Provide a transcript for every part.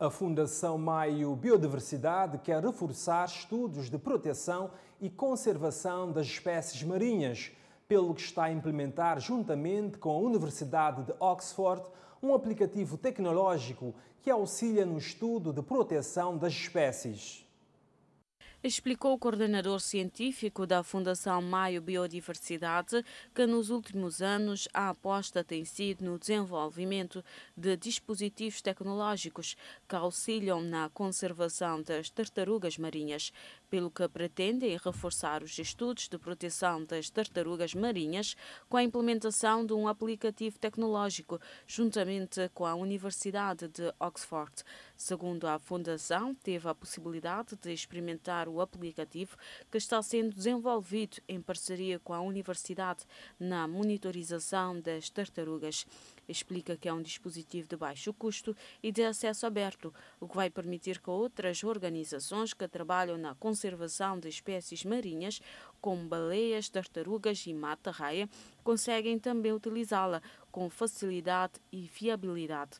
A Fundação Maio Biodiversidade quer reforçar estudos de proteção e conservação das espécies marinhas, pelo que está a implementar, juntamente com a Universidade de Oxford, um aplicativo tecnológico que auxilia no estudo de proteção das espécies explicou o coordenador científico da Fundação Maio Biodiversidade que nos últimos anos a aposta tem sido no desenvolvimento de dispositivos tecnológicos que auxiliam na conservação das tartarugas marinhas pelo que pretende reforçar os estudos de proteção das tartarugas marinhas com a implementação de um aplicativo tecnológico juntamente com a Universidade de Oxford. Segundo a Fundação, teve a possibilidade de experimentar o aplicativo que está sendo desenvolvido em parceria com a Universidade na monitorização das tartarugas. Explica que é um dispositivo de baixo custo e de acesso aberto, o que vai permitir que outras organizações que trabalham na conservação conservação de espécies marinhas, como baleias, tartarugas e mata-raia, conseguem também utilizá-la com facilidade e fiabilidade.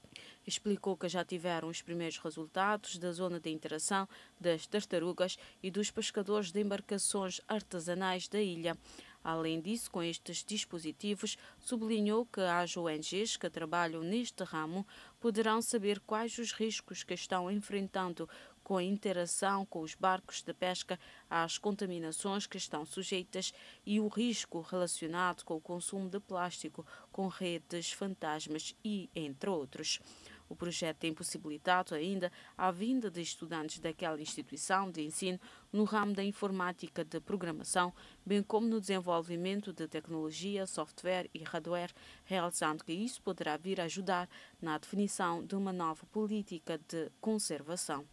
Explicou que já tiveram os primeiros resultados da zona de interação das tartarugas e dos pescadores de embarcações artesanais da ilha. Além disso, com estes dispositivos, sublinhou que as ONGs que trabalham neste ramo poderão saber quais os riscos que estão enfrentando com a interação com os barcos de pesca, às contaminações que estão sujeitas e o risco relacionado com o consumo de plástico, com redes fantasmas e entre outros. O projeto tem possibilitado ainda a vinda de estudantes daquela instituição de ensino no ramo da informática de programação, bem como no desenvolvimento de tecnologia, software e hardware, realçando que isso poderá vir a ajudar na definição de uma nova política de conservação.